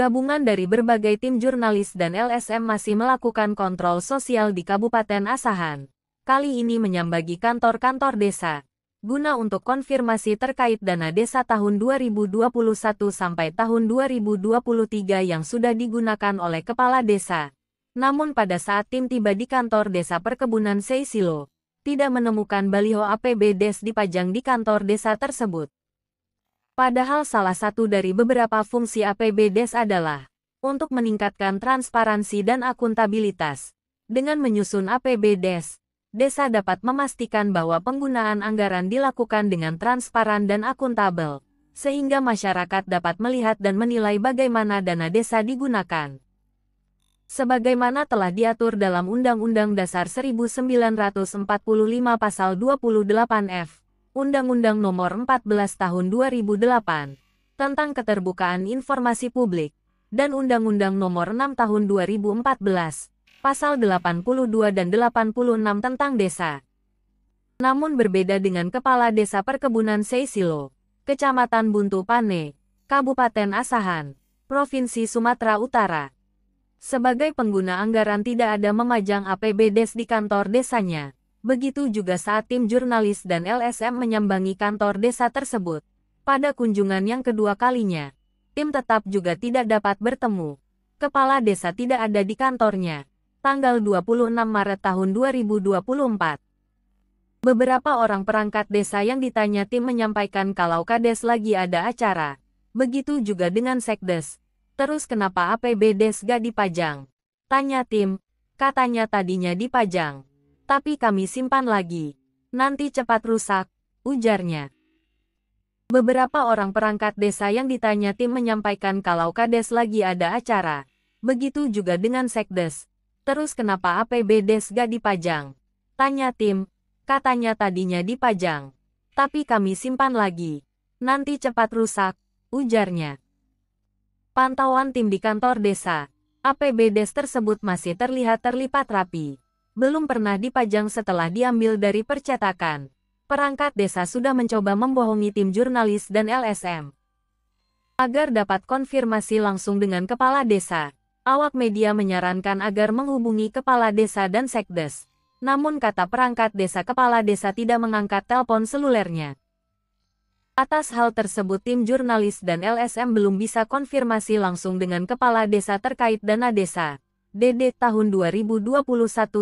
gabungan dari berbagai tim jurnalis dan LSM masih melakukan kontrol sosial di Kabupaten Asahan. Kali ini menyambangi kantor-kantor desa, guna untuk konfirmasi terkait dana desa tahun 2021 sampai tahun 2023 yang sudah digunakan oleh Kepala Desa. Namun pada saat tim tiba di kantor desa perkebunan Seisilo, tidak menemukan baliho APB Des dipajang di kantor desa tersebut. Padahal salah satu dari beberapa fungsi APBDes adalah untuk meningkatkan transparansi dan akuntabilitas. Dengan menyusun APBDes, desa dapat memastikan bahwa penggunaan anggaran dilakukan dengan transparan dan akuntabel, sehingga masyarakat dapat melihat dan menilai bagaimana dana desa digunakan. Sebagaimana telah diatur dalam Undang-Undang Dasar 1945 Pasal 28F, Undang-Undang Nomor 14 Tahun 2008 tentang Keterbukaan Informasi Publik dan Undang-Undang Nomor 6 Tahun 2014 Pasal 82 dan 86 tentang desa. Namun berbeda dengan Kepala Desa Perkebunan Seisilo, Kecamatan Buntu Pane, Kabupaten Asahan, Provinsi Sumatera Utara. Sebagai pengguna anggaran tidak ada memajang APBDes di kantor desanya. Begitu juga saat tim jurnalis dan LSM menyambangi kantor desa tersebut. Pada kunjungan yang kedua kalinya, tim tetap juga tidak dapat bertemu. Kepala desa tidak ada di kantornya. Tanggal 26 Maret tahun 2024. Beberapa orang perangkat desa yang ditanya tim menyampaikan kalau kades lagi ada acara. Begitu juga dengan sekdes. Terus kenapa APB des gak dipajang? Tanya tim, katanya tadinya dipajang tapi kami simpan lagi. Nanti cepat rusak, ujarnya. Beberapa orang perangkat desa yang ditanya tim menyampaikan kalau kades lagi ada acara. Begitu juga dengan sekdes. Terus kenapa APB des gak dipajang? Tanya tim, katanya tadinya dipajang. Tapi kami simpan lagi. Nanti cepat rusak, ujarnya. Pantauan tim di kantor desa, APB des tersebut masih terlihat terlipat rapi belum pernah dipajang setelah diambil dari percetakan. Perangkat desa sudah mencoba membohongi tim jurnalis dan LSM. Agar dapat konfirmasi langsung dengan kepala desa, awak media menyarankan agar menghubungi kepala desa dan sekdes. Namun kata perangkat desa kepala desa tidak mengangkat telepon selulernya. Atas hal tersebut tim jurnalis dan LSM belum bisa konfirmasi langsung dengan kepala desa terkait dana desa. DD tahun 2021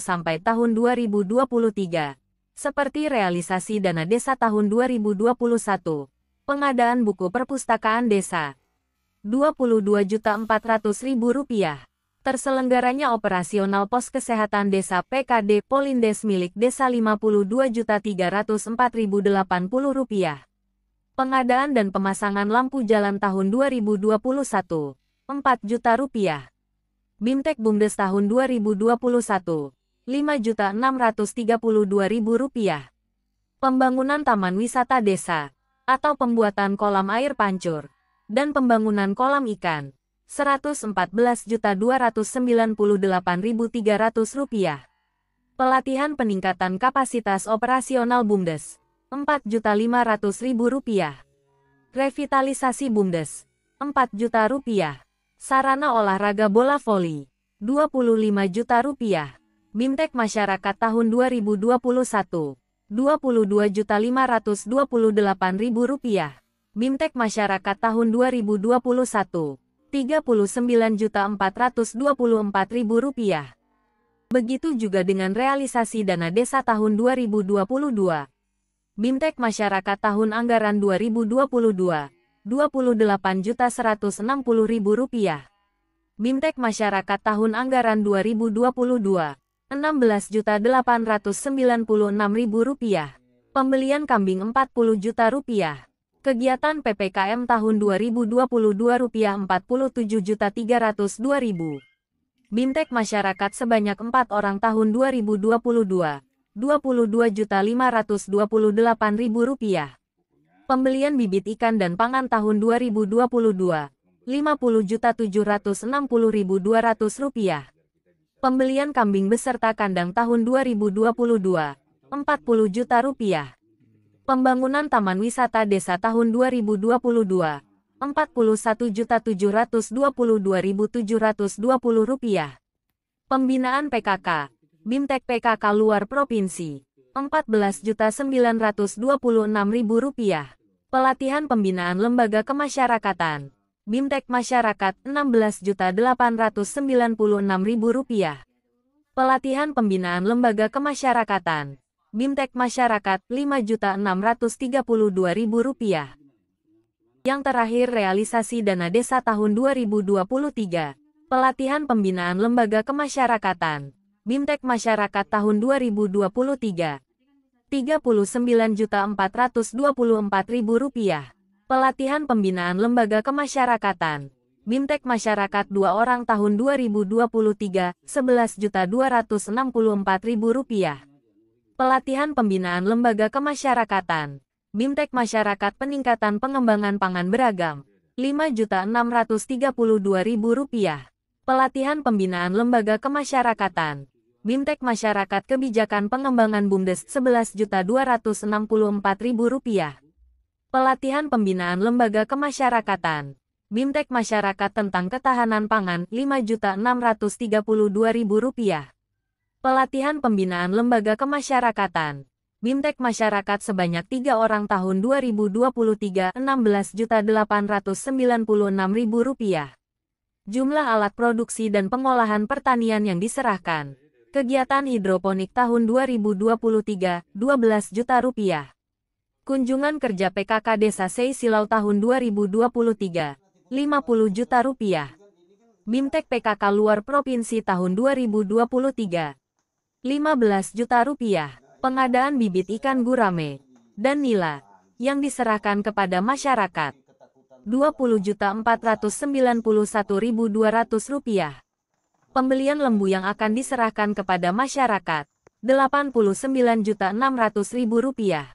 sampai tahun 2023, seperti realisasi dana desa tahun 2021, pengadaan buku perpustakaan desa, Rp22.400.000. Terselenggaranya operasional pos kesehatan desa PKD Polindes milik desa Rp52.304.080. Pengadaan dan pemasangan lampu jalan tahun 2021, Rp4 juta. Rupiah. Bimtek Bumdes tahun 2021, Rp5.632.000. Pembangunan Taman Wisata Desa, atau pembuatan kolam air pancur, dan pembangunan kolam ikan, Rp114.298.300. Pelatihan peningkatan kapasitas operasional BUMDes, Rp4.500.000. Revitalisasi BUMDes, rp 4000000 rupiah. Sarana olahraga bola voli, 25 juta rupiah. Bimtek Masyarakat tahun 2021, 22.528.000 rupiah. Bimtek Masyarakat tahun 2021, 39.424.000 rupiah. Begitu juga dengan realisasi dana desa tahun 2022. Bimtek Masyarakat tahun anggaran 2022, Rp28.160.000. Bimtek Masyarakat Tahun Anggaran 2022 Rp16.896.000. Pembelian kambing Rp40 Rupiah. Kegiatan PPKM tahun 2022 rp 47302000 Bimtek masyarakat sebanyak 4 orang tahun 2022, Rp22.528.000. rupiah. Pembelian bibit ikan dan pangan tahun 2022 50.760.200 rupiah. Pembelian kambing beserta kandang tahun 2022 40 juta rupiah. Pembangunan Taman Wisata Desa tahun 2022 41.722.720 rupiah. Pembinaan PKK, BIMTEK PKK luar provinsi. Rp14.926.000. Pelatihan Pembinaan Lembaga Kemasyarakatan. Bimtek Masyarakat Rp16.896.000. Pelatihan Pembinaan Lembaga Kemasyarakatan. Bimtek Masyarakat Rp5.632.000. Yang terakhir realisasi dana desa tahun 2023. Pelatihan Pembinaan Lembaga Kemasyarakatan. Bimtek Masyarakat tahun 2023. 39.424.000 rupiah. Pelatihan Pembinaan Lembaga Kemasyarakatan. Bimtek Masyarakat 2 orang tahun 2023, 11.264.000 rupiah. Pelatihan Pembinaan Lembaga Kemasyarakatan. Bimtek Masyarakat Peningkatan Pengembangan Pangan Beragam. 5.632.000 rupiah. Pelatihan Pembinaan Lembaga Kemasyarakatan. Bimtek Masyarakat Kebijakan Pengembangan BUMDes Rp11.264.000. Pelatihan Pembinaan Lembaga Kemasyarakatan Bimtek Masyarakat tentang Ketahanan Pangan Rp5.632.000. Pelatihan Pembinaan Lembaga Kemasyarakatan Bimtek Masyarakat sebanyak 3 orang tahun 2023 16.896.000 rupiah. Jumlah alat produksi dan pengolahan pertanian yang diserahkan Kegiatan hidroponik tahun 2023, 12 juta rupiah. Kunjungan kerja PKK Desa Sei Silau tahun 2023, 50 juta rupiah. Bimtek PKK luar provinsi tahun 2023, 15 juta rupiah. Pengadaan bibit ikan gurame dan nila yang diserahkan kepada masyarakat. 20.491.200 rupiah pembelian lembu yang akan diserahkan kepada masyarakat, Rp89.600.000.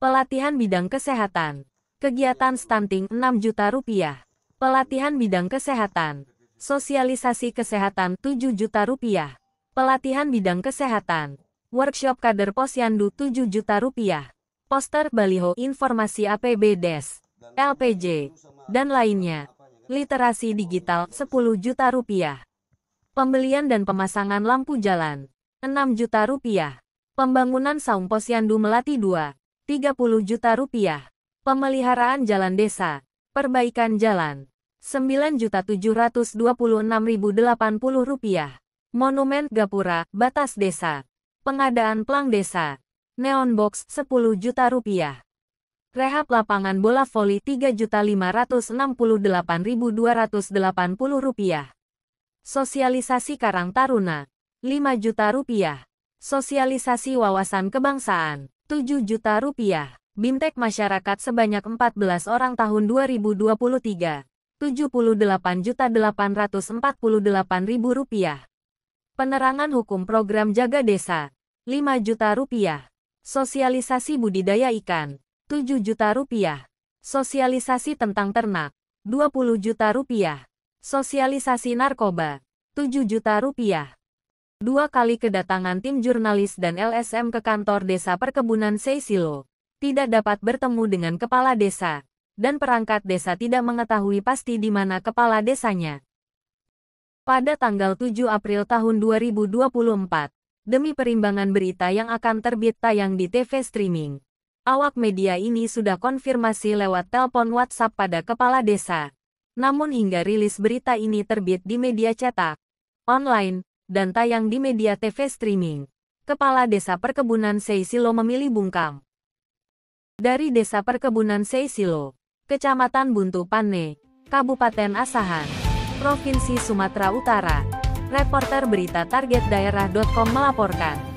Pelatihan bidang kesehatan, kegiatan stunting Rp6.000.000. Pelatihan bidang kesehatan, sosialisasi kesehatan Rp7.000.000. Pelatihan bidang kesehatan, workshop kader posyandu Rp7.000.000. Poster baliho informasi APBDes, LPJ, dan lainnya. Literasi digital Rp10 juta rupiah. Pembelian dan pemasangan lampu jalan, 6 juta rupiah. Pembangunan saung posyandu melati 2, 30 juta rupiah. Pemeliharaan jalan desa, perbaikan jalan, 9.726.080 rupiah. Monumen Gapura, batas desa. Pengadaan plang desa. Neon box, 10 juta rupiah. Rehab lapangan bola voli 3.568.280 rupiah. Sosialisasi Karang Taruna, 5 juta rupiah. Sosialisasi Wawasan Kebangsaan, 7 juta rupiah. Bimtek masyarakat sebanyak 14 orang tahun 2023, juta ribu rupiah. Penerangan hukum program jaga desa, 5 juta rupiah. Sosialisasi budidaya ikan, 7 juta rupiah. Sosialisasi tentang ternak, 20 juta rupiah. Sosialisasi narkoba, 7 juta rupiah. Dua kali kedatangan tim jurnalis dan LSM ke kantor desa perkebunan Seisilo. Tidak dapat bertemu dengan kepala desa. Dan perangkat desa tidak mengetahui pasti di mana kepala desanya. Pada tanggal 7 April tahun 2024, demi perimbangan berita yang akan terbit tayang di TV streaming, awak media ini sudah konfirmasi lewat telepon WhatsApp pada kepala desa. Namun hingga rilis berita ini terbit di media cetak, online, dan tayang di media TV streaming, Kepala Desa Perkebunan Seisilo memilih bungkam. Dari Desa Perkebunan Seisilo, Kecamatan Buntu Pane, Kabupaten Asahan, Provinsi Sumatera Utara, reporter berita targetdaerah.com melaporkan.